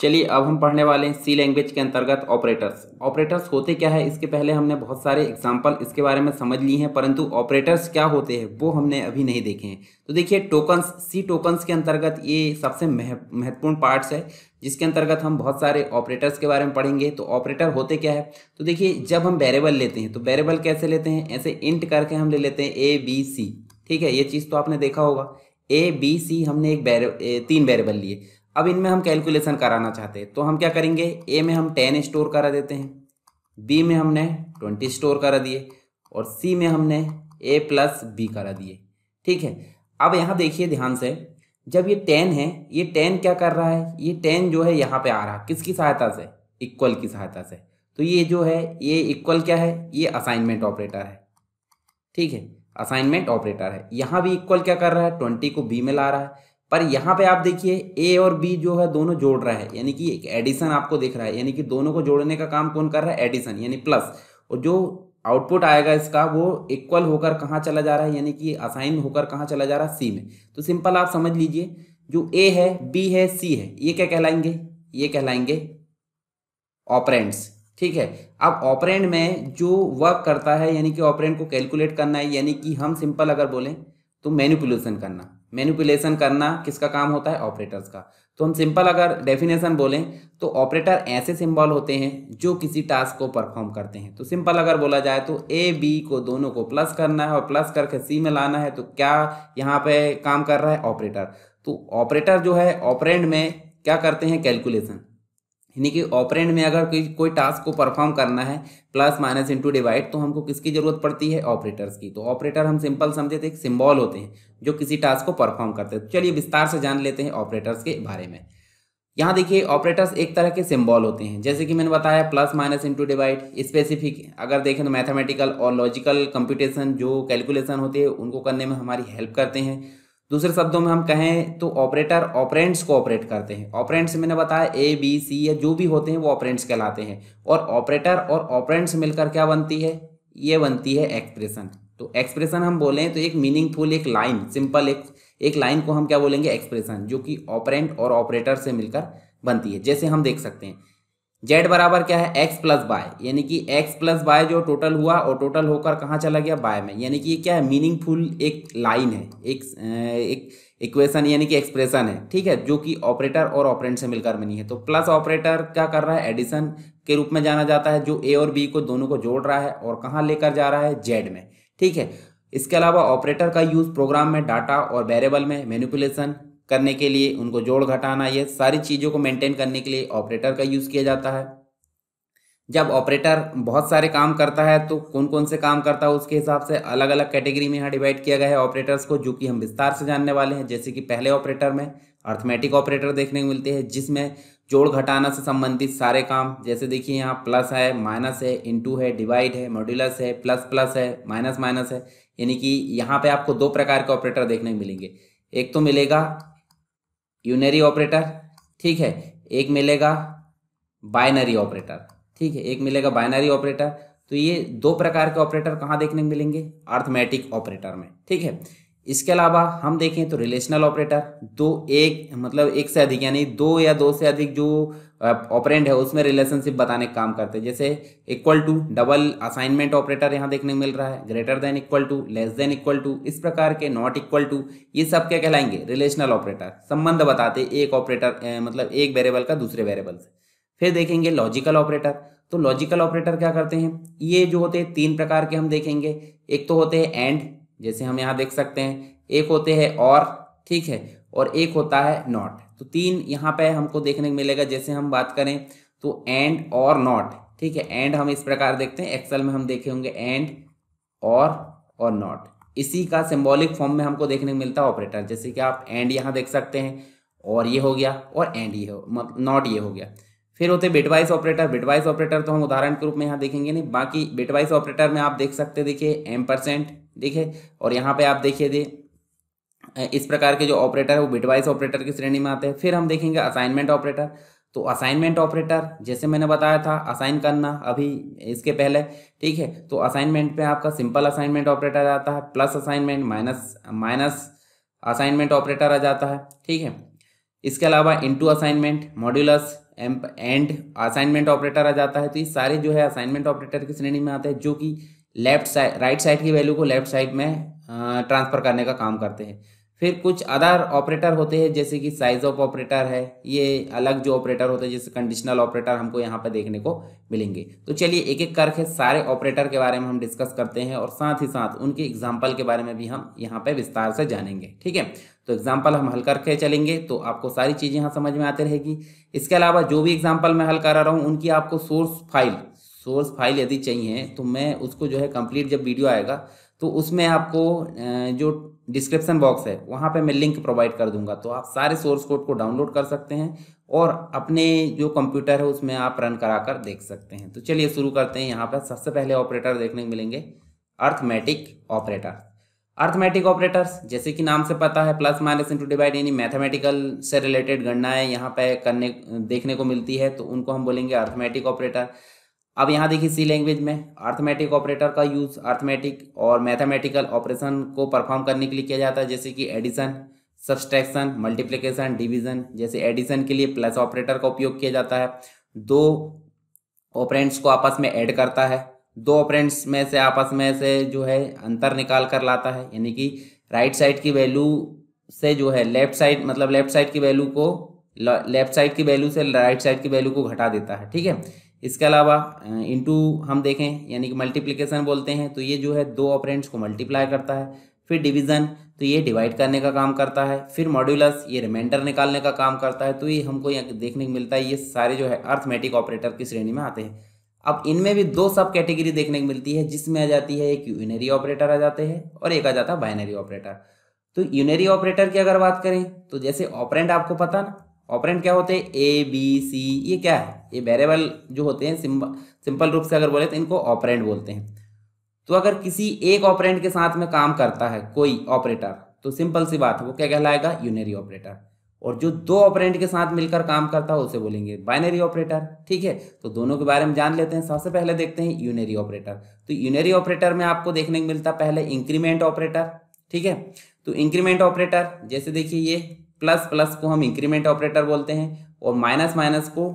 चलिए अब हम पढ़ने वाले हैं सी लैंग्वेज के अंतर्गत ऑपरेटर्स ऑपरेटर्स होते क्या है इसके पहले हमने बहुत सारे एग्जाम्पल इसके बारे में समझ लिए हैं परंतु ऑपरेटर्स क्या होते हैं वो हमने अभी नहीं देखे हैं तो देखिए टोकन्स सी टोकन्स के अंतर्गत ये सबसे महत्वपूर्ण पार्ट्स है जिसके अंतर्गत हम बहुत सारे ऑपरेटर्स के बारे में पढ़ेंगे तो ऑपरेटर होते क्या है तो देखिए जब हम वेरेबल लेते हैं तो वेरेबल कैसे लेते हैं ऐसे इंट करके हम ले लेते हैं ए बी सी ठीक है ये चीज़ तो आपने देखा होगा ए बी सी हमने एक बैरे तीन वेरेबल लिए अब इनमें हम कैलकुलेशन कराना चाहते हैं तो हम क्या करेंगे ए में हम टेन स्टोर करा देते हैं बी में हमने ट्वेंटी स्टोर करा दिए और सी में हमने ए प्लस बी करा दिए ठीक है अब यहाँ देखिए ध्यान से जब ये टेन है ये टेन क्या कर रहा है ये टेन जो है यहाँ पे आ रहा है किसकी सहायता से इक्वल की सहायता से तो ये जो है ये इक्वल क्या है ये असाइनमेंट ऑपरेटर है ठीक है असाइनमेंट ऑपरेटर है यहाँ भी इक्वल क्या कर रहा है ट्वेंटी को बी में ला रहा है पर यहाँ पे आप देखिए ए और बी जो है दोनों जोड़ रहा है यानी कि एक एडिशन आपको दिख रहा है यानी कि दोनों को जोड़ने का काम कौन कर रहा है एडिशन यानी प्लस और जो आउटपुट आएगा इसका वो इक्वल होकर कहाँ चला जा रहा है यानी कि असाइन होकर कहाँ चला जा रहा है सी में तो सिंपल आप समझ लीजिए जो ए है बी है सी है ये क्या कहलाएंगे ये कहलाएंगे ऑपरेंट्स ठीक है अब ऑपरेंट में जो वर्क करता है यानी कि ऑपरेंट को कैलकुलेट करना है यानी कि हम सिंपल अगर बोलें तो मैनिपुलेशन करना मैनिपुलेशन करना किसका काम होता है ऑपरेटर्स का तो हम सिंपल अगर डेफिनेशन बोलें तो ऑपरेटर ऐसे सिंबल होते हैं जो किसी टास्क को परफॉर्म करते हैं तो सिंपल अगर बोला जाए तो ए बी को दोनों को प्लस करना है और प्लस करके सी में लाना है तो क्या यहाँ पे काम कर रहा है ऑपरेटर तो ऑपरेटर जो है ऑपरेंड में क्या करते हैं कैलकुलेशन यानी कि ऑपरेंड में अगर कोई कोई टास्क को परफॉर्म करना है प्लस माइनस इंटू डिवाइड तो हमको किसकी ज़रूरत पड़ती है ऑपरेटर्स की तो ऑपरेटर हम सिंपल समझे थे तो एक सिम्बॉल होते हैं जो किसी टास्क को परफॉर्म करते हैं चलिए विस्तार से जान लेते हैं ऑपरेटर्स के बारे में यहाँ देखिए ऑपरेटर्स एक तरह के सिम्बॉल होते हैं जैसे कि मैंने बताया plus minus into divide specific अगर देखें तो मैथमेटिकल और लॉजिकल कंप्यूटेशन जो कैलकुलेशन होते हैं उनको करने में हमारी हेल्प करते हैं दूसरे शब्दों में हम कहें तो ऑपरेटर ऑपरेंट्स को ऑपरेट करते हैं ऑपरेंट्स मैंने बताया ए बी सी या जो भी होते हैं वो ऑपरेंट्स कहलाते हैं और ऑपरेटर और ऑपरेंट्स मिलकर क्या बनती है ये बनती है एक्सप्रेशन तो एक्सप्रेशन हम बोलें तो एक मीनिंगफुल एक लाइन सिंपल एक एक लाइन को हम क्या बोलेंगे एक्सप्रेशन जो कि ऑपरेंट और ऑपरेटर से मिलकर बनती है जैसे हम देख सकते हैं जेड बराबर क्या है एक्स प्लस बाय यानी कि एक्स प्लस बाय जो टोटल हुआ और टोटल होकर कहाँ चला गया बाय में यानी कि ये क्या है मीनिंगफुल एक लाइन है एक एक इक्वेशन यानी कि एक्सप्रेशन है ठीक है जो कि ऑपरेटर और ऑपरेंट से मिलकर बनी है तो प्लस ऑपरेटर क्या कर रहा है एडिशन के रूप में जाना जाता है जो ए और बी को दोनों को जोड़ रहा है और कहाँ लेकर जा रहा है जेड में ठीक है इसके अलावा ऑपरेटर का यूज़ प्रोग्राम में डाटा और वेरेबल में मैनिपुलेशन करने के लिए उनको जोड़ घटाना ये सारी चीज़ों को मेंटेन करने के लिए ऑपरेटर का यूज़ किया जाता है जब ऑपरेटर बहुत सारे काम करता है तो कौन कौन से काम करता है उसके हिसाब से अलग अलग कैटेगरी में यहाँ डिवाइड किया गया है ऑपरेटर्स को जो कि हम विस्तार से जानने वाले हैं जैसे कि पहले ऑपरेटर में अर्थमेटिक ऑपरेटर देखने को मिलते हैं जिसमें जोड़ घटाना से संबंधित सारे काम जैसे देखिए यहाँ प्लस है माइनस है इंटू है डिवाइड है मॉड्यूलस है प्लस प्लस है माइनस माइनस है यानी कि यहाँ पे आपको दो प्रकार के ऑपरेटर देखने को मिलेंगे एक तो मिलेगा यूनरी ऑपरेटर ठीक है एक मिलेगा बाइनरी ऑपरेटर ठीक है एक मिलेगा बाइनरी ऑपरेटर तो ये दो प्रकार के ऑपरेटर कहाँ देखने को मिलेंगे आर्थमेटिक ऑपरेटर में ठीक है इसके अलावा हम देखें तो रिलेशनल ऑपरेटर दो एक मतलब एक से अधिक यानी दो या दो से अधिक जो ऑपरेंड है उसमें रिलेशनशिप बताने का काम करते हैं जैसे equal to double assignment operator यहाँ देखने को मिल रहा है greater than equal to less than equal to इस प्रकार के नॉट इक्वल टू ये सब क्या कहलाएंगे रिलेशनल ऑपरेटर संबंध बताते एक ऑपरेटर मतलब एक वेरेबल का दूसरे वेरेबल से फिर देखेंगे लॉजिकल ऑपरेटर तो लॉजिकल ऑपरेटर क्या करते हैं ये जो होते हैं तीन प्रकार के हम देखेंगे एक तो होते हैं एंड जैसे हम यहाँ देख सकते हैं एक होते हैं और ठीक है और एक होता है नॉट तो तीन यहाँ पे हमको देखने को मिलेगा जैसे हम बात करें तो एंड और नॉट ठीक है एंड हम इस प्रकार देखते हैं एक्सल में हम देखे होंगे एंड और और नॉट इसी का सिंबॉलिक फॉर्म में हमको देखने को मिलता है ऑपरेटर जैसे कि आप एंड यहाँ देख सकते हैं और ये हो गया और एंड ये हो नॉट मतलब ये हो गया फिर होते बिटवाइस ऑपरेटर बिटवाइस ऑपरेटर तो हम उदाहरण के रूप में यहाँ देखेंगे नहीं बाकी बिटवाइस ऑपरेटर में आप देख सकते देखिए एम परसेंट ठीक है और यहाँ पे आप देखिए दे इस प्रकार के जो ऑपरेटर है वो बिटवाइस ऑपरेटर की श्रेणी में आते हैं फिर हम देखेंगे असाइनमेंट ऑपरेटर तो असाइनमेंट ऑपरेटर जैसे मैंने बताया था असाइन करना अभी इसके पहले ठीक है तो असाइनमेंट पे आपका सिंपल असाइनमेंट ऑपरेटर आता है plus assignment minus minus assignment operator आ जाता है ठीक है इसके अलावा into assignment modulus and assignment operator आ जाता है तो ये सारे जो है असाइनमेंट ऑपरेटर की श्रेणी में आते हैं जो कि लेफ्ट साइड राइट साइड की वैल्यू को लेफ्ट साइड में ट्रांसफ़र करने का काम करते हैं फिर कुछ अदर ऑपरेटर होते हैं जैसे कि साइज ऑफ ऑपरेटर है ये अलग जो ऑपरेटर होते हैं जैसे कंडीशनल ऑपरेटर हमको यहाँ पर देखने को मिलेंगे तो चलिए एक एक करके सारे ऑपरेटर के बारे में हम डिस्कस करते हैं और साथ ही साथ उनके एग्जाम्पल के बारे में भी हम यहाँ पर विस्तार से जानेंगे ठीक है तो एग्जाम्पल हम हल करके चलेंगे तो आपको सारी चीज़ें यहाँ समझ में आती रहेगी इसके अलावा जो भी एग्जाम्पल मैं हल करा रहा हूँ उनकी आपको सोर्स फाइल सोर्स फाइल यदि चाहिए तो मैं उसको जो है कंप्लीट जब वीडियो आएगा तो उसमें आपको जो डिस्क्रिप्शन बॉक्स है वहाँ पे मैं लिंक प्रोवाइड कर दूंगा तो आप सारे सोर्स कोड को डाउनलोड कर सकते हैं और अपने जो कंप्यूटर है उसमें आप रन करा कर देख सकते हैं तो चलिए शुरू करते हैं यहाँ पर सबसे पहले ऑपरेटर देखने को मिलेंगे अर्थमेटिक ऑपरेटर अर्थमेटिक ऑपरेटर्स जैसे कि नाम से पता है प्लस माइनस इंटू डिवाइड यानी मैथमेटिकल से रिलेटेड गणनाएं यहाँ पे करने देखने को मिलती है तो उनको हम बोलेंगे अर्थमेटिक ऑपरेटर अब यहाँ देखिए सी लैंग्वेज में अर्थमेटिक ऑपरेटर का यूज़ अर्थमेटिक और मैथमेटिकल ऑपरेशन को परफॉर्म करने के लिए किया जाता है जैसे कि एडिशन सब्सट्रैक्शन मल्टीप्लिकेशन डिवीजन जैसे एडिशन के लिए प्लस ऑपरेटर का उपयोग किया जाता है दो ऑपरेंट्स को आपस में ऐड करता है दो ऑपरेंट्स में से आपस में से जो है अंतर निकाल कर लाता है यानी कि राइट साइड की वैल्यू से जो है लेफ्ट साइड मतलब लेफ्ट साइड की वैल्यू को लेफ्ट साइड की वैल्यू से राइट साइड की वैल्यू को घटा देता है ठीक है इसके अलावा इंटू हम देखें यानी कि मल्टीप्लिकेशन बोलते हैं तो ये जो है दो ऑपरेंट्स को मल्टीप्लाई करता है फिर डिवीज़न तो ये डिवाइड करने का काम करता है फिर मॉड्यूलस ये रिमाइंडर निकालने का काम करता है तो ये हमको यहाँ देखने को मिलता है ये सारे जो है अर्थमेटिक ऑपरेटर की श्रेणी में आते हैं अब इनमें भी दो सब कैटेगरी देखने को मिलती है जिसमें आ जाती है एक यूनरी ऑपरेटर आ जाते हैं और एक आ जाता है बाइनरी ऑपरेटर तो यूनरी ऑपरेटर की अगर बात करें तो जैसे ऑपरेंट आपको पता ना ऑपरेंट क्या होते हैं ए बी सी ये क्या है ये वेरेबल जो होते हैं सिंपल रूप से अगर बोले तो इनको ऑपरेंट बोलते हैं तो अगर किसी एक ऑपरेंट के साथ में काम करता है कोई ऑपरेटर तो सिंपल सी बात है वो क्या कहलाएगा यूनरी ऑपरेटर और जो दो ऑपरेंट के साथ मिलकर काम करता है उसे बोलेंगे बाइनरी ऑपरेटर ठीक है तो दोनों के बारे में जान लेते हैं सबसे पहले देखते हैं यूनरी ऑपरेटर तो यूनरी ऑपरेटर में आपको देखने को मिलता है पहले इंक्रीमेंट ऑपरेटर ठीक है तो इंक्रीमेंट ऑपरेटर जैसे देखिए ये प्लस प्लस को हम इंक्रीमेंट ऑपरेटर बोलते हैं और माइनस माइनस को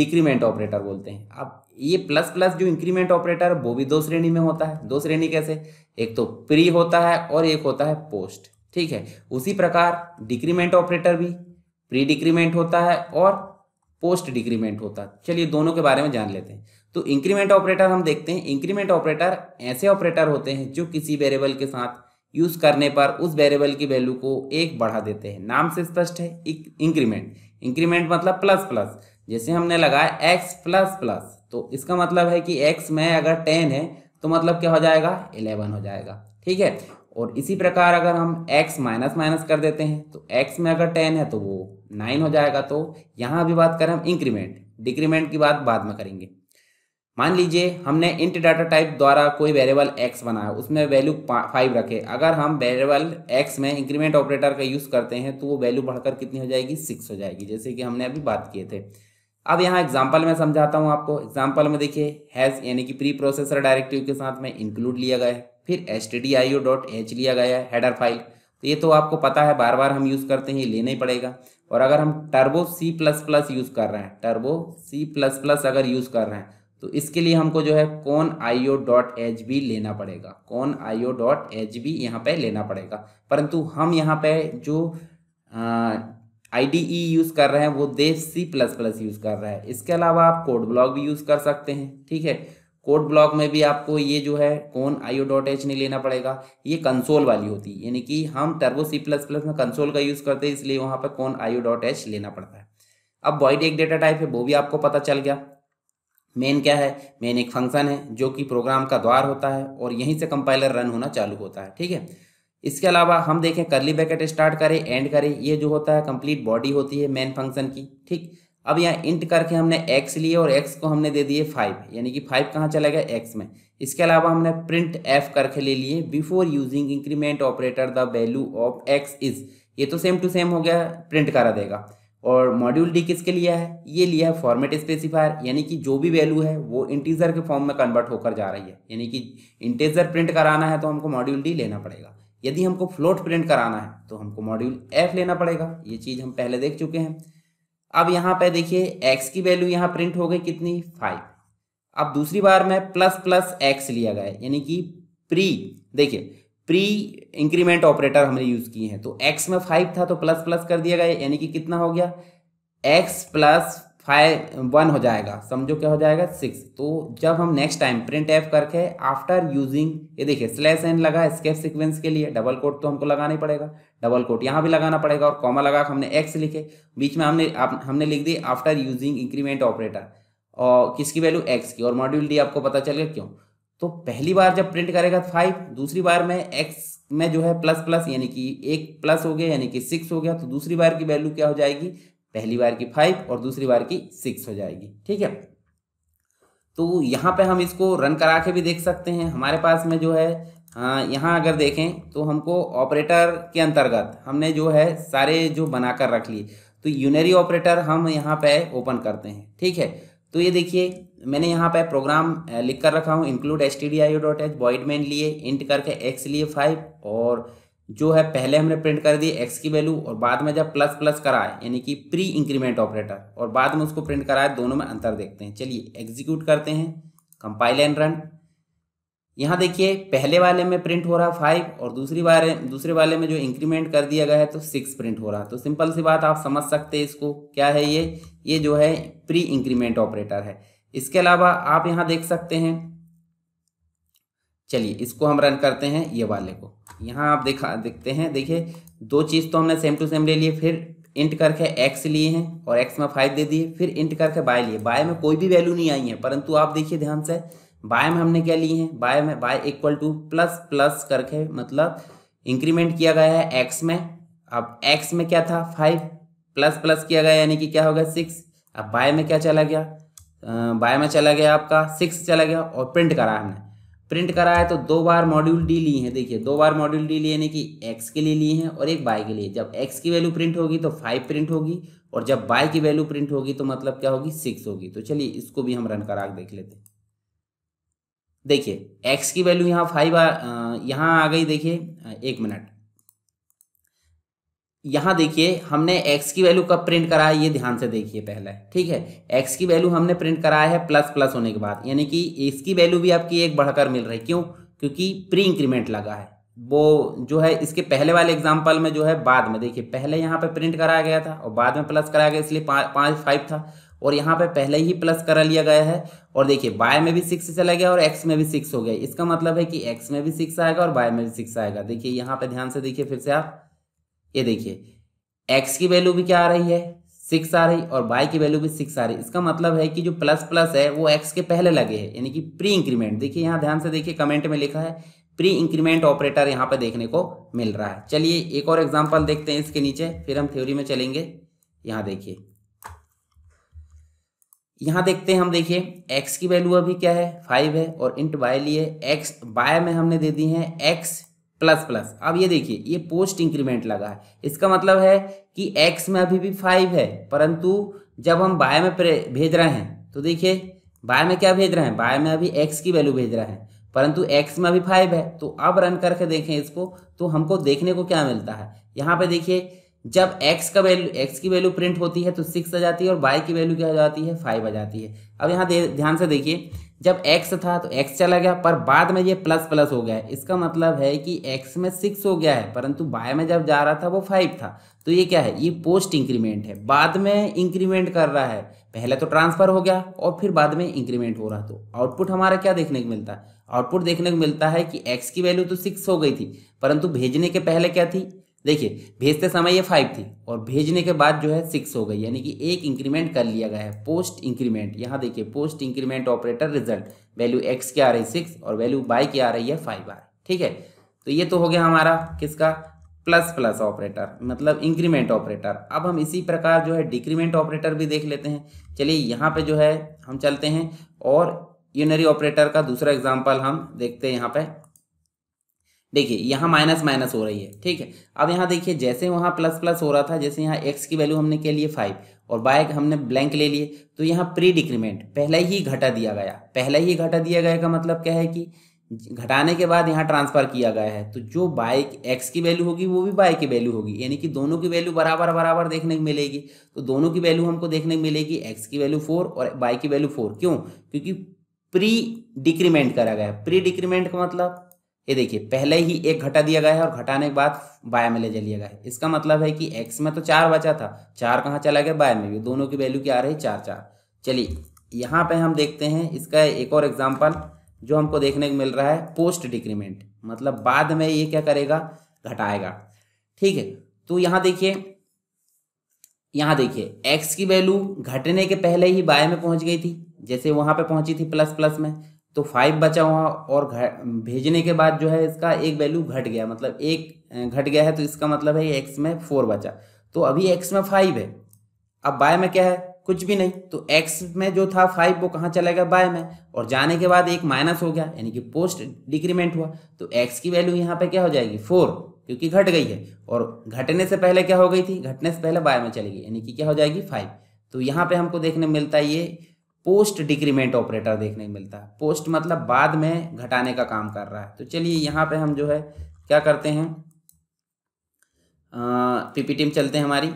डिक्रीमेंट ऑपरेटर बोलते हैं अब ये प्लस प्लस जो इंक्रीमेंट ऑपरेटर वो भी दो श्रेणी में होता है दो श्रेणी कैसे एक तो प्री होता है और एक होता है पोस्ट ठीक है उसी प्रकार डिक्रीमेंट ऑपरेटर भी प्री डिक्रीमेंट होता है और पोस्ट डिक्रीमेंट होता है चलिए दोनों के बारे में जान लेते हैं तो इंक्रीमेंट ऑपरेटर हम देखते हैं इंक्रीमेंट ऑपरेटर ऐसे ऑपरेटर होते हैं जो किसी वेरिएबल के साथ यूज़ करने पर उस वेरिएबल की वैल्यू को एक बढ़ा देते हैं नाम से स्पष्ट है इंक्रीमेंट इंक्रीमेंट मतलब प्लस प्लस जैसे हमने लगाया एक्स प्लस प्लस तो इसका मतलब है कि एक्स में अगर टेन है तो मतलब क्या हो जाएगा इलेवन हो जाएगा ठीक है और इसी प्रकार अगर हम x माइनस माइनस कर देते हैं तो x में अगर टेन है तो वो नाइन हो जाएगा तो यहाँ अभी बात करें हम इंक्रीमेंट डिक्रीमेंट की बात बाद में करेंगे मान लीजिए हमने इंट डाटा टाइप द्वारा कोई वेरिएबल एक्स बनाया उसमें वैल्यू फाइव रखे अगर हम वेरिएबल एक्स में इंक्रीमेंट ऑपरेटर का यूज़ करते हैं तो वो वैल्यू बढ़कर कितनी हो जाएगी सिक्स हो जाएगी जैसे कि हमने अभी बात किए थे अब यहाँ एग्जाम्पल में समझाता हूँ आपको एग्जाम्पल में देखिए हैज़ यानी कि प्री प्रोसेसर डायरेक्टिव के साथ में इंक्लूड लिया गया है फिर एस लिया गया है हेडर फाइल तो ये तो आपको पता है बार बार हम यूज़ करते हैं ये लेना ही पड़ेगा और अगर हम Turbo C plus plus use कर रहे हैं टर्बो सी प्लस प्लस अगर यूज़ कर रहे हैं तो इसके लिए हमको जो है कौन I O dot H B लेना पड़ेगा कौन I O dot H B यहाँ पे लेना पड़ेगा परंतु हम यहाँ पे जो आई डी ई यूज़ कर रहे हैं वो Dev C plus plus use कर रहा है इसके अलावा आप कोड ब्लॉक भी यूज़ कर सकते हैं ठीक है कोड ब्लॉक में भी आपको ये जो है कौन आई ओ डॉट एच नहीं लेना पड़ेगा ये कंसोल वाली होती है यानी कि हम टर्बो सी प्लस प्लस में कंसोल का यूज़ करते हैं इसलिए वहाँ पर कौन आई ओ डॉट एच लेना पड़ता है अब वॉइड एक डेटा टाइप है वो भी आपको पता चल गया मेन क्या है मेन एक फंक्शन है जो कि प्रोग्राम का द्वार होता है और यहीं से कंपाइलर रन होना चालू होता है ठीक है इसके अलावा हम देखें करली बैकेट स्टार्ट करें एंड करें ये जो होता है कंप्लीट बॉडी होती है मेन फंक्शन की ठीक अब यहाँ इंट करके हमने एक्स लिए और एक्स को हमने दे दिए फाइव यानी कि फाइव कहाँ चला गया एक्स में इसके अलावा हमने प्रिंट एफ करके ले लिए before using increment operator the value of x is ये तो सेम टू सेम हो गया प्रिंट करा देगा और मॉड्यूल डी किसके लिए है ये लिया है फॉर्मेट स्पेसिफायर यानी कि जो भी वैल्यू है वो इंटीजर के फॉर्म में कन्वर्ट होकर जा रही है यानी कि इंटीजर प्रिंट कराना है तो हमको मॉड्यूल डी लेना पड़ेगा यदि हमको फ्लोट प्रिंट कराना है तो हमको मॉड्यूल एफ लेना पड़ेगा ये चीज़ हम पहले देख चुके हैं अब यहाँ पे देखिए एक्स की वैल्यू यहाँ प्रिंट हो गई कितनी फाइव अब दूसरी बार में प्लस प्लस एक्स लिया गया यानी कि प्री देखिए प्री इंक्रीमेंट ऑपरेटर हमने यूज किए हैं तो एक्स में फाइव था तो प्लस प्लस कर दिया गया यानी कि कितना हो गया एक्स प्लस फाइव वन हो जाएगा समझो क्या हो जाएगा सिक्स तो जब हम नेक्स्ट टाइम प्रिंट एफ करके आफ्टर यूजिंग ये देखिए स्लैश एन लगा स्केप सिक्वेंस के लिए डबल कोट तो हमको लगाना ही पड़ेगा डबल कोट यहाँ भी लगाना पड़ेगा और कॉमा लगा हमने एक्स लिखे बीच में हमने आप, हमने लिख दी आफ्टर यूजिंग इंक्रीमेंट ऑपरेटर और किसकी वैल्यू एक्स की और मॉड्यूल डी आपको पता चलेगा क्यों तो पहली बार जब प्रिंट करेगा फाइव दूसरी बार में एक्स में जो है प्लस प्लस यानी कि एक प्लस हो गया यानी कि सिक्स हो गया तो दूसरी बार की वैल्यू क्या हो जाएगी पहली बार की फाइव और दूसरी बार की सिक्स हो जाएगी ठीक है तो यहाँ पे हम इसको रन करा के भी देख सकते हैं हमारे पास में जो है यहाँ अगर देखें तो हमको ऑपरेटर के अंतर्गत हमने जो है सारे जो बनाकर रख लिए तो यूनरी ऑपरेटर हम यहाँ पे ओपन करते हैं ठीक है तो ये देखिए मैंने यहाँ पे प्रोग्राम लिख कर रखा हूँ include S T D I dot H void लिए इंट करके एक्स लिए फाइव और जो है पहले हमने प्रिंट कर दी एक्स की वैल्यू और बाद में जब प्लस प्लस कराए यानी कि प्री इंक्रीमेंट ऑपरेटर और बाद में उसको प्रिंट कराए दोनों में अंतर देखते हैं चलिए एग्जीक्यूट करते हैं कंपाइल एंड रन यहाँ देखिए पहले वाले में प्रिंट हो रहा है फाइव और दूसरी वाले दूसरे वाले में जो इंक्रीमेंट कर दिया गया है तो सिक्स प्रिंट हो रहा है तो सिंपल सी बात आप समझ सकते हैं इसको क्या है ये ये जो है प्री इंक्रीमेंट ऑपरेटर है इसके अलावा आप यहाँ देख सकते हैं चलिए इसको हम रन करते हैं ये वाले को यहाँ आप देखा देखते हैं देखिए दो चीज़ तो हमने सेम टू सेम ले लिए फिर इंट करके एक्स लिए हैं और एक्स में फाइव दे दिए फिर इंट करके बाय लिए बाय में कोई भी वैल्यू नहीं आई है परंतु आप देखिए ध्यान से बाय में हमने क्या लिए हैं बाय में y equal to plus plus करके मतलब इंक्रीमेंट किया गया है एक्स में अब एक्स में क्या था फाइव प्लस प्लस किया गया यानी कि क्या हो गया सिक्स अब बाय में क्या चला गया बाय में चला गया आपका सिक्स चला गया और प्रिंट करा हमने प्रिंट करा है तो दो बार मॉड्यूल डी लिए हैं देखिए दो बार मॉड्यूल डी लिए यानी कि एक्स के लिए लिए हैं और एक बाय के लिए जब एक्स की वैल्यू प्रिंट होगी तो फाइव प्रिंट होगी और जब बाय की वैल्यू प्रिंट होगी तो मतलब क्या होगी सिक्स होगी तो चलिए इसको भी हम रन करा के देख लेते हैं देखिए एक्स की वैल्यू यहाँ फाइव यहाँ आ गई देखिए एक मिनट यहाँ देखिए हमने x की वैल्यू कब प्रिंट करा है ये ध्यान से देखिए पहले ठीक है x की वैल्यू हमने प्रिंट कराया है प्लस प्लस होने के बाद यानी कि इसकी वैल्यू भी आपकी एक बढ़कर मिल रही है क्यों क्योंकि प्री इंक्रीमेंट लगा है वो जो है इसके पहले वाले एग्जाम्पल में जो है बाद में देखिए पहले यहाँ पे प्रिंट कराया गया था और बाद में प्लस कराया गया इसलिए पाँच पाँच फाइव था और यहाँ पे पहले ही प्लस करा लिया गया है और देखिए बाय में भी सिक्स चला गया और एक्स में भी सिक्स हो गया इसका मतलब है कि एक्स में भी सिक्स आएगा और बाय में भी सिक्स आएगा देखिए यहाँ पे ध्यान से देखिए फिर से आप ये देखिए एक्स की वैल्यू भी क्या आ रही है सिक्स आ रही और वाई की वैल्यू भी सिक्स आ रही इसका मतलब है कि जो प्लस प्लस है वो एक्स के पहले लगे है यानी कि प्री इंक्रीमेंट देखिए यहाँ ध्यान से देखिए कमेंट में लिखा है प्री इंक्रीमेंट ऑपरेटर यहाँ पर देखने को मिल रहा है चलिए एक और एग्जाम्पल देखते हैं इसके नीचे फिर हम थ्योरी में चलेंगे यहाँ देखिए यहाँ देखते हैं हम देखिए एक्स की वैल्यू अभी क्या है फाइव है और इंट बाय लिए एक्स बाय में हमने दे दी है एक्स प्लस प्लस अब ये देखिए ये पोस्ट इंक्रीमेंट लगा है इसका मतलब है कि एक्स में अभी भी फाइव है परंतु जब हम बाय में भेज रहे हैं तो देखिए बाय में क्या भेज रहे हैं बाय में अभी एक्स की वैल्यू भेज रहे हैं परंतु एक्स में अभी फाइव है तो अब रन करके देखें इसको तो हमको देखने को क्या मिलता है यहाँ पे देखिए जब एक्स का वैल्यू एक्स की वैल्यू प्रिंट होती है तो सिक्स आ जाती है और बाय की वैल्यू क्या हो जाती है फाइव आ जाती है अब यहाँ ध्यान से देखिए जब x था तो x चला गया पर बाद में ये प्लस प्लस हो गया है इसका मतलब है कि x में सिक्स हो गया है परंतु बाय में जब जा रहा था वो फाइव था तो ये क्या है ये पोस्ट इंक्रीमेंट है बाद में इंक्रीमेंट कर रहा है पहले तो ट्रांसफर हो गया और फिर बाद में इंक्रीमेंट हो रहा तो आउटपुट हमारा क्या देखने को मिलता है आउटपुट देखने को मिलता है कि एक्स की वैल्यू तो सिक्स हो गई थी परंतु भेजने के पहले क्या थी देखिए भेजते समय ये फाइव थी और भेजने के बाद जो है सिक्स हो गई यानी कि एक इंक्रीमेंट कर लिया गया है पोस्ट इंक्रीमेंट यहाँ देखिए post increment operator result value x की आ रही है सिक्स और वैल्यू बाई की आ रही है फाइव आ ठीक है तो ये तो हो गया हमारा किसका प्लस प्लस ऑपरेटर मतलब इंक्रीमेंट ऑपरेटर अब हम इसी प्रकार जो है डिक्रीमेंट ऑपरेटर भी देख लेते हैं चलिए यहाँ पे जो है हम चलते हैं और यूनरी ऑपरेटर का दूसरा एग्जाम्पल हम देखते हैं यहाँ पे देखिए यहाँ माइनस माइनस हो रही है ठीक है अब यहाँ देखिए जैसे वहाँ प्लस प्लस हो रहा था जैसे यहाँ एक्स की वैल्यू हमने के लिए फाइव और बाय हमने ब्लैंक ले लिए तो यहाँ प्री डिक्रीमेंट पहले ही घटा दिया गया पहले ही घटा दिया गया का मतलब क्या है कि घटाने के बाद यहाँ ट्रांसफर किया गया है तो जो बाइक एक्स की वैल्यू होगी वो भी बाय की वैल्यू होगी यानी कि दोनों की वैल्यू बराबर बराबर देखने को मिलेगी तो दोनों की वैल्यू हमको देखने को मिलेगी एक्स की वैल्यू फोर और बाय की वैल्यू फोर क्यों क्योंकि प्री डिक्रीमेंट करा गया प्री डिक्रीमेंट का मतलब ये देखिए पहले ही एक घटा दिया गया है और घटाने के बाद बाया में ले जा लिया गया है इसका मतलब है कि एक्स में तो चार बचा था चार कहाँ चला गया बाया में भी दोनों की वैल्यू क्या आ रही चार चार चलिए यहाँ पे हम देखते हैं इसका एक और एग्जाम्पल जो हमको देखने को मिल रहा है पोस्ट डिक्रीमेंट मतलब बाद में ये क्या करेगा घटाएगा ठीक है तो यहाँ देखिए यहाँ देखिए एक्स की वैल्यू घटने के पहले ही बाय में पहुंच गई थी जैसे वहां पे पहुंची थी प्लस प्लस में तो फाइव बचा हुआ और घट भेजने के बाद जो है इसका एक वैल्यू घट गया मतलब एक घट गया है तो इसका मतलब है एक्स में फोर बचा तो अभी एक्स में फाइव है अब बाय में क्या है कुछ भी नहीं तो एक्स में जो था फाइव वो कहाँ चला गया बाय में और जाने के बाद एक माइनस हो गया यानी कि पोस्ट डिक्रीमेंट हुआ तो एक्स की वैल्यू यहाँ पे क्या हो जाएगी फोर क्योंकि घट गई है और घटने से पहले क्या हो गई थी घटने से पहले बाय में चली गई यानी कि क्या हो जाएगी फाइव तो यहाँ पे हमको देखने मिलता है ये पोस्ट डिक्रीमेंट ऑपरेटर देखने को मिलता है पोस्ट मतलब बाद में घटाने का काम कर रहा है तो चलिए यहाँ पे हम जो है क्या करते हैं पीपीटी में चलते हैं हमारी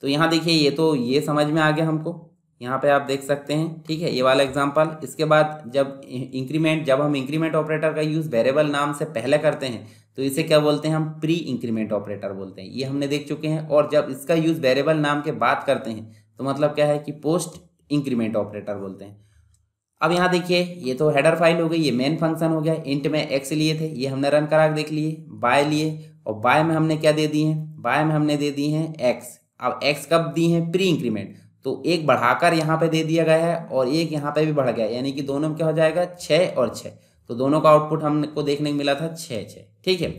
तो यहाँ देखिए ये तो ये समझ में आ गया हमको यहाँ पे आप देख सकते हैं ठीक है ये वाला एग्जांपल इसके बाद जब इंक्रीमेंट जब हम इंक्रीमेंट ऑपरेटर का यूज़ वेरिएबल नाम से पहले करते हैं तो इसे क्या बोलते हैं हम प्री इंक्रीमेंट ऑपरेटर बोलते हैं ये हमने देख चुके हैं और जब इसका यूज़ वेरिएबल नाम के बात करते हैं तो मतलब क्या है कि पोस्ट इंक्रीमेंट ऑपरेटर बोलते हैं अब यहाँ देखिए ये तो हेडर फाइल हो गई ये मेन फंक्शन हो गया इंट में एक्स लिए थे ये हमने रन करा देख लिए बाय लिए और बाय में हमने क्या दे दिए हैं बाय में हमने दे दिए हैं एक्स अब एक्स कब दिए हैं प्री इंक्रीमेंट तो एक बढ़ाकर यहाँ पे दे दिया गया है और एक यहाँ पे भी बढ़ गया यानी कि दोनों में क्या हो जाएगा छः और छः तो दोनों का आउटपुट हमको देखने को मिला था छः छः ठीक है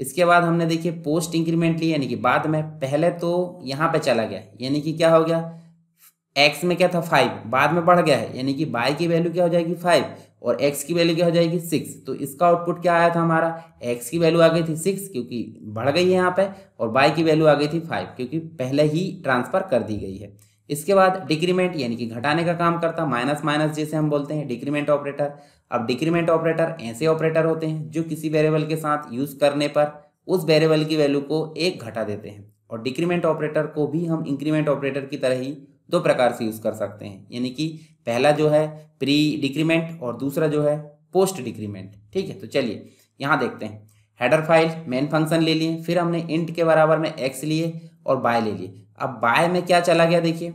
इसके बाद हमने देखिए पोस्ट इंक्रीमेंट ली यानी कि बाद में पहले तो यहाँ पे चला गया यानी कि क्या हो गया एक्स में क्या था फाइव बाद में बढ़ गया है यानी कि बाई की वैल्यू क्या हो जाएगी फाइव और एक्स की वैल्यू क्या हो जाएगी सिक्स तो इसका आउटपुट क्या आया था हमारा एक्स की वैल्यू आ गई थी सिक्स क्योंकि बढ़ गई है यहाँ पे और बाई की वैल्यू आ गई थी फाइव क्योंकि पहले ही ट्रांसफर कर दी गई है इसके बाद डिक्रीमेंट यानी कि घटाने का काम करता माइनस माइनस जैसे हम बोलते हैं डिक्रीमेंट ऑपरेटर अब डिक्रीमेंट ऑपरेटर ऐसे ऑपरेटर होते हैं जो किसी वेरिएबल के साथ यूज करने पर उस वेरिएबल की वैल्यू को एक घटा देते हैं और डिक्रीमेंट ऑपरेटर को भी हम इंक्रीमेंट ऑपरेटर की तरह ही दो प्रकार से यूज़ कर सकते हैं यानी कि पहला जो है प्री डिक्रीमेंट और दूसरा जो है पोस्ट डिक्रीमेंट ठीक है तो चलिए यहाँ देखते हैं हेडर फाइल मेन फंक्शन ले लिए फिर हमने इंट के बराबर में एक्स लिए और बाय ले लिए अब बाय में क्या चला गया देखिए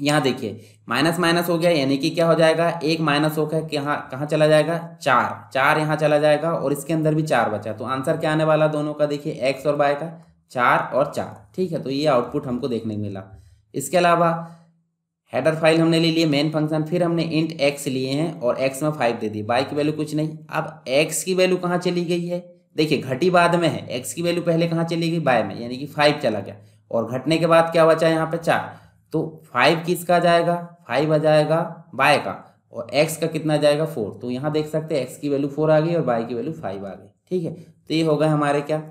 यहाँ देखिए माइनस माइनस हो गया यानी कि क्या हो जाएगा एक माइनस होकर यहाँ कहाँ चला जाएगा चार चार यहाँ चला जाएगा और इसके अंदर भी चार बचा तो आंसर क्या आने वाला दोनों का देखिए एक्स और बाय का चार और चार ठीक है तो ये आउटपुट हमको देखने को मिला इसके अलावा हेडर फाइल हमने ले लिए मेन फंक्शन फिर हमने इंट एक्स लिए हैं और एक्स में फाइव दे दी बाई की वैल्यू कुछ नहीं अब एक्स की वैल्यू कहाँ चली गई है देखिए घटी बाद में है एक्स की वैल्यू पहले कहाँ चली गई बाय में यानी कि फाइव चला गया और घटने के बाद क्या बचा यहाँ पे चार तो फाइव किसका जाएगा फाइव आ जाएगा बाय का और एक्स का कितना जाएगा फोर तो यहाँ देख सकते हैं एक्स की वैल्यू फोर आ गई और बाय की वैल्यू फाइव आ गई ठीक है तो ये हो गए हमारे क्या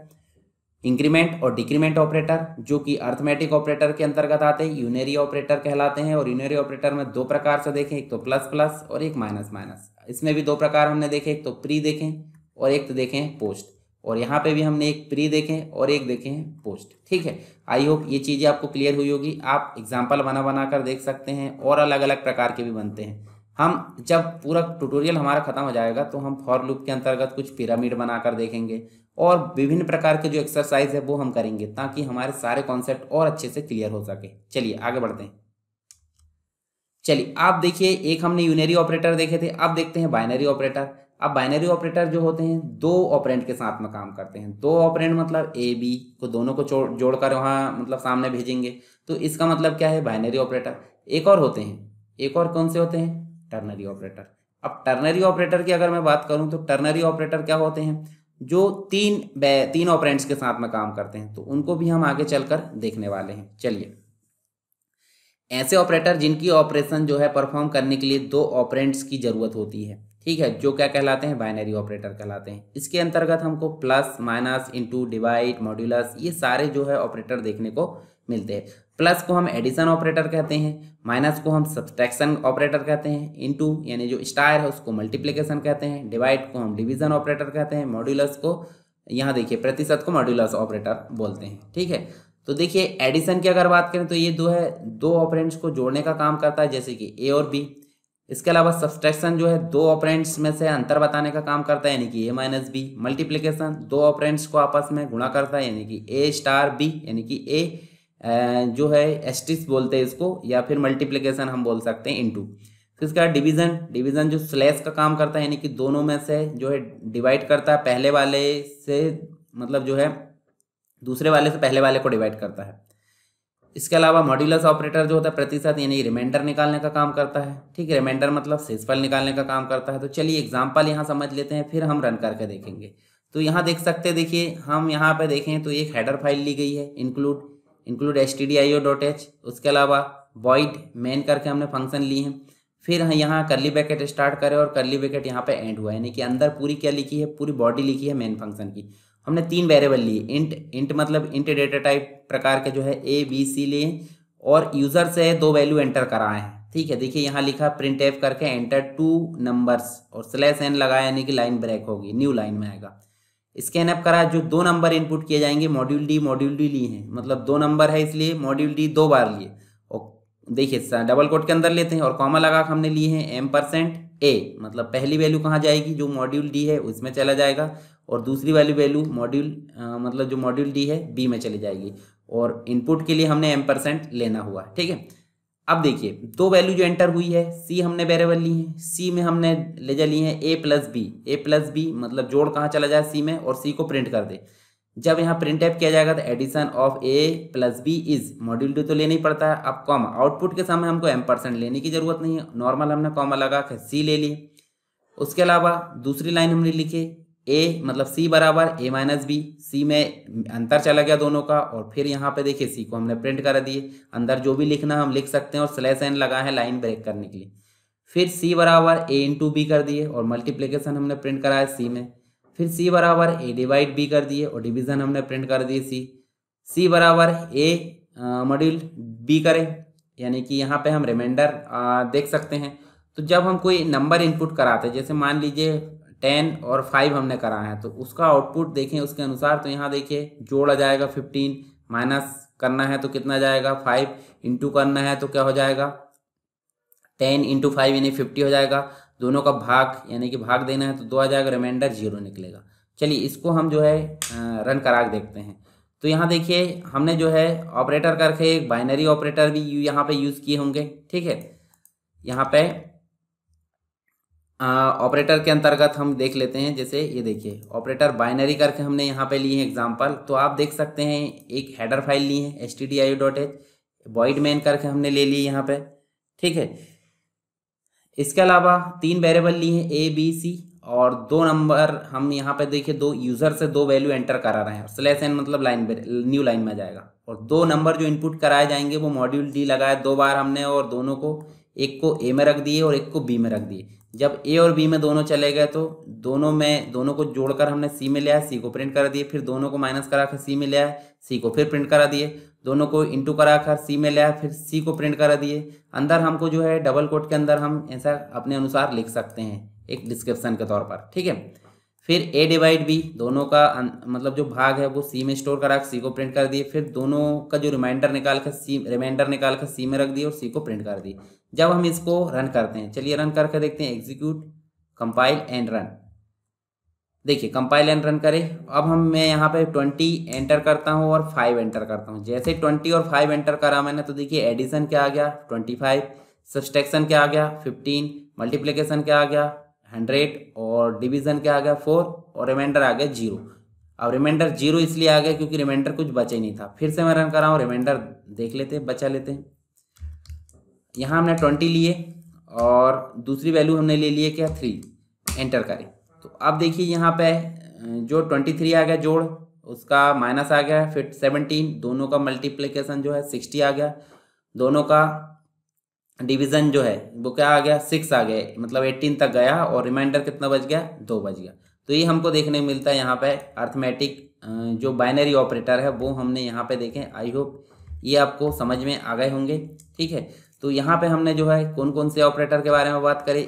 इंक्रीमेंट और डिक्रीमेंट ऑपरेटर जो कि अर्थमेटिक ऑपरेटर के अंतर्गत आते हैं यूनरी ऑपरेटर कहलाते हैं और यूनरी ऑपरेटर में दो प्रकार से देखें एक तो प्लस प्लस और एक माइनस माइनस इसमें भी दो प्रकार हमने देखे एक तो प्री देखें और एक तो देखें पोस्ट और यहाँ पे भी हमने एक प्री देखें और एक देखें पोस्ट ठीक है आई होप ये चीज़ें आपको क्लियर हुई होगी आप एग्जाम्पल बना बना कर देख सकते हैं और अलग अलग प्रकार के भी बनते हैं हम जब पूरा ट्यूटोरियल हमारा खत्म हो जाएगा तो हम फॉर लूप के अंतर्गत कुछ पिरामिड बनाकर देखेंगे और विभिन्न प्रकार के जो एक्सरसाइज है वो हम करेंगे ताकि हमारे सारे कॉन्सेप्ट और अच्छे से क्लियर हो सके चलिए आगे बढ़ते हैं चलिए आप देखिए एक हमने यूनरी ऑपरेटर देखे थे अब देखते हैं बाइनरी ऑपरेटर अब बाइनरी ऑपरेटर जो होते हैं दो ऑपरेंट के साथ में काम करते हैं दो ऑपरेंट मतलब ए बी को दोनों को जोड़कर वहां मतलब सामने भेजेंगे तो इसका मतलब क्या है बाइनरी ऑपरेटर एक और होते हैं एक और कौन से होते हैं टर्नरी ऑपरेटर अब टर्नरी ऑपरेटर की अगर मैं बात करूं तो टर्नरी ऑपरेटर क्या होते हैं जो तीन तीन ऑपरेंट्स के साथ में काम करते हैं तो उनको भी हम आगे चलकर देखने वाले हैं चलिए ऐसे ऑपरेटर जिनकी ऑपरेशन जो है परफॉर्म करने के लिए दो ऑपरेंट्स की जरूरत होती है ठीक है जो क्या कहलाते हैं बाइनरी ऑपरेटर कहलाते हैं इसके अंतर्गत हमको plus minus into divide modulus ये सारे जो है ऑपरेटर देखने को मिलते हैं प्लस को हम एडिशन ऑपरेटर कहते हैं माइनस को हम सब्सट्रैक्शन ऑपरेटर कहते हैं इनटू यानी जो स्टार है उसको मल्टीप्लिकेशन कहते हैं डिवाइड को हम डिवीजन ऑपरेटर कहते हैं मॉड्यूलस को यहाँ देखिए प्रतिशत को मॉड्यूलस ऑपरेटर बोलते हैं ठीक है तो देखिए एडिशन की अगर बात करें तो ये दो है दो ऑपरेंट्स को जोड़ने का काम करता है जैसे कि ए और बी इसके अलावा सब्सट्रैक्शन जो है दो ऑपरेंट्स में से अंतर बताने का काम करता है यानी कि ए माइनस बी मल्टीप्लीकेशन दो ऑपरेंट्स को आपस में गुणा करता है यानी कि ए स्टार बी यानी कि ए जो है एस्टिस बोलते हैं इसको या फिर मल्टीप्लीकेशन हम बोल सकते हैं इनटू फिर इसके बाद डिवीजन डिवीजन जो स्लैश का काम करता है यानी कि दोनों में से जो है डिवाइड करता है पहले वाले से मतलब जो है दूसरे वाले से पहले वाले को डिवाइड करता है इसके अलावा मॉड्यूलस ऑपरेटर जो होता है प्रतिशत यानी रिमाइंडर निकालने का काम करता है ठीक है रिमाइंडर मतलब शेषफल निकालने का काम करता है तो चलिए एग्जाम्पल यहाँ समझ लेते हैं फिर हम रन करके देखेंगे तो यहाँ देख सकते हैं देखिए हम यहाँ पे देखें तो एक हेडर फाइल ली गई है include include S T D I O dot H उसके अलावा वॉइड मेन करके हमने फंक्शन ली है फिर हम यहाँ करली बैकेट स्टार्ट करें और करली बैकेट यहाँ पे एंड हुआ है यानी कि अंदर पूरी क्या लिखी है पूरी बॉडी लिखी है मेन फंक्शन की हमने तीन वेरिएबल लिए इंट इंट मतलब इंट डेटा टाइप प्रकार के जो है ए बी सी लिए और यूज़र से दो वैल्यू एंटर कराए हैं ठीक है देखिए यहाँ लिखा प्रिंट एफ करके एंटर टू नंबर्स और स्लैश एन लगाया यानी कि लाइन ब्रेक होगी न्यू लाइन में आएगा स्कैन अप करा जो दो नंबर इनपुट किए जाएंगे मॉड्यूल डी मॉड्यूल डी लिए हैं मतलब दो नंबर है इसलिए मॉड्यूल डी दो बार लिए और देखिए डबल कोट के अंदर लेते हैं और कॉमा लगा के हमने लिए हैं एम परसेंट ए मतलब पहली वैल्यू कहाँ जाएगी जो मॉड्यूल डी है उसमें चला जाएगा और दूसरी वाली वैल्यू मॉड्यूल मतलब जो मॉड्यूल डी है बी में चली जाएगी और इनपुट के लिए हमने एम परसेंट लेना हुआ ठीक है अब देखिए दो वैल्यू जो एंटर हुई है सी हमने वेरेबल ली है सी में हमने ले जा ली है A plus B A plus B मतलब जोड़ कहाँ चला जाए सी में और सी को प्रिंट कर दे जब यहाँ प्रिंट ऐप किया जाएगा तो addition of A plus B is module two तो लेना ही पड़ता है अब कॉमा आउटपुट के समय हमको एम परसेंट लेने की जरूरत नहीं है नॉर्मल हमने कॉमा लगा कर सी ले ली उसके अलावा दूसरी लाइन हमने लिखी ए मतलब सी बराबर ए माइनस बी सी में अंतर चला गया दोनों का और फिर यहाँ पे देखिए सी को हमने प्रिंट करा दिए अंदर जो भी लिखना हम लिख सकते हैं और स्लैश एन लगा है लाइन ब्रेक करने के लिए फिर सी बराबर ए इंटू बी कर दिए और मल्टीप्लीकेशन हमने प्रिंट कराया सी में फिर सी बराबर ए डिवाइड बी कर दिए और डिविजन हमने प्रिंट कर दिए सी सी बराबर ए मॉड्यूल बी करें यानी कि यहाँ पे हम रिमाइंडर देख सकते हैं तो जब हम कोई नंबर इनपुट कराते हैं जैसे मान लीजिए टेन और फाइव हमने कराया है तो उसका आउटपुट देखें उसके अनुसार तो यहाँ देखिए जोड़ा जाएगा फिफ्टीन माइनस करना है तो कितना जाएगा फाइव इंटू करना है तो क्या हो जाएगा टेन इंटू फाइव यानी फिफ्टी हो जाएगा दोनों का भाग यानी कि भाग देना है तो दो आ जाएगा रिमाइंडर जीरो निकलेगा चलिए इसको हम जो है रन करा के देखते हैं तो यहाँ देखिए हमने जो है ऑपरेटर करके एक बाइनरी ऑपरेटर भी यहाँ पे यूज़ किए होंगे ठीक है यहाँ पे ऑपरेटर के अंतर्गत हम देख लेते हैं जैसे ये देखिए ऑपरेटर बाइनरी करके हमने यहाँ पे लिए हैं एग्जाम्पल तो आप देख सकते हैं एक हेडर फाइल ली है S T D I dot H करके हमने ले ली यहाँ पे ठीक है इसके अलावा तीन वेरिएबल लिए हैं ए बी सी और दो नंबर हम यहाँ पे देखिए दो यूज़र से दो वैल्यू एंटर करा रहे हैं स्लैश एन मतलब लाइन पर न्यू लाइन में जाएगा और दो नंबर जो इनपुट कराए जाएंगे वो मॉड्यूल डी लगाया दो बार हमने और दोनों को एक को ए में रख दिए और एक को बी में रख दिए जब ए और बी में दोनों चले गए तो दोनों में दोनों को जोड़कर हमने सी में लिया सी को प्रिंट करा दिए फिर दोनों को माइनस करा कर सी में लिया सी को फिर प्रिंट करा दिए दोनों को इंटू करा कर सी में लिया फिर सी को प्रिंट करा दिए अंदर हमको जो है डबल कोट के अंदर हम ऐसा अपने अनुसार लिख सकते हैं एक डिस्क्रिप्सन के तौर पर ठीक है फिर ए डिवाइड बी दोनों का मतलब जो भाग है वो सी में स्टोर करा सी को प्रिंट कर दिए फिर दोनों का जो रिमाइंडर निकाल कर सी रिमाइंडर निकाल कर सी में रख दिए और सी को प्रिंट कर दिए जब हम इसको रन करते हैं चलिए रन करके देखते हैं एग्जीक्यूट कंपाइल एंड रन देखिए कंपाइल एंड रन करें अब हम मैं यहाँ पे ट्वेंटी एंटर करता हूँ और फाइव एंटर करता हूँ जैसे ट्वेंटी और फाइव एंटर करा मैंने तो देखिए एडिशन क्या आ गया ट्वेंटी फाइव सब्सट्रैक्शन क्या आ गया फिफ्टीन मल्टीप्लिकेशन क्या आ गया हंड्रेड और डिवीजन क्या आ गया फोर और रिमाइंडर आ गया जीरो अब रिमाइंडर जीरो इसलिए आ गया क्योंकि रिमाइंडर कुछ बचे ही नहीं था फिर से मैं रन कराऊँ रिमाइंडर देख लेते बचा लेते हैं यहाँ हमने ट्वेंटी लिए और दूसरी वैल्यू हमने ले लिए क्या थ्री एंटर करें तो अब देखिए यहाँ पे जो ट्वेंटी थ्री आ गया जोड़ उसका माइनस आ गया फिर सेवनटीन दोनों का मल्टीप्लिकेशन जो है सिक्सटी आ गया दोनों का डिवीज़न जो है वो क्या आ गया सिक्स आ गया मतलब एट्टीन तक गया और रिमाइंडर कितना बच गया दो बज गया तो ये हमको देखने मिलता है यहाँ पे अर्थमेटिक जो बाइनरी ऑपरेटर है वो हमने यहाँ पे देखें आई होप ये आपको समझ में आ गए होंगे ठीक है तो यहाँ पे हमने जो है कौन कौन से ऑपरेटर के बारे में बात करी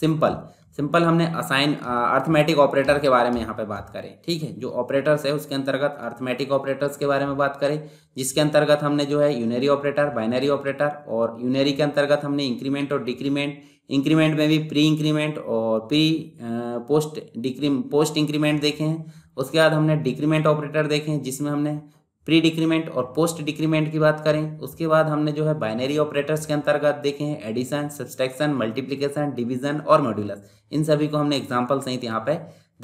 सिंपल सिंपल हमने असाइन अर्थमेटिक ऑपरेटर के बारे में यहाँ पे बात करें ठीक है जो ऑपरेटर्स है उसके अंतर्गत अर्थमेटिक ऑपरेटर्स के बारे में बात करें जिसके अंतर्गत हमने जो है यूनरी ऑपरेटर बाइनरी ऑपरेटर और यूनरी के अंतर्गत हमने इंक्रीमेंट और डिक्रीमेंट इंक्रीमेंट में भी प्री इंक्रीमेंट और pre post decree post increment देखे हैं उसके बाद हमने डिक्रीमेंट ऑपरेटर देखे हैं जिसमें हमने प्री डिक्रीमेंट और पोस्ट डिक्रीमेंट की बात करें उसके बाद हमने जो है बाइनरी ऑपरेटर्स के अंतर्गत देखे हैं एडिशन सब्सट्रैक्शन मल्टीप्लीकेशन डिवीजन और मॉड्यूलस इन सभी को हमने एग्जाम्पल सहित यहाँ पे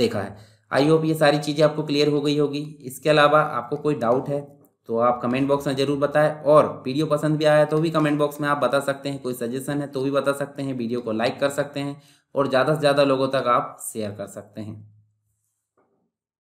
देखा है आई होप ये सारी चीज़ें आपको क्लियर हो गई होगी इसके अलावा आपको कोई डाउट है तो आप कमेंट बॉक्स में ज़रूर बताएं और वीडियो पसंद भी आया तो भी कमेंट बॉक्स में आप बता सकते हैं कोई सजेशन है तो भी बता सकते हैं वीडियो को लाइक कर सकते हैं और ज़्यादा से ज़्यादा लोगों तक आप शेयर कर सकते हैं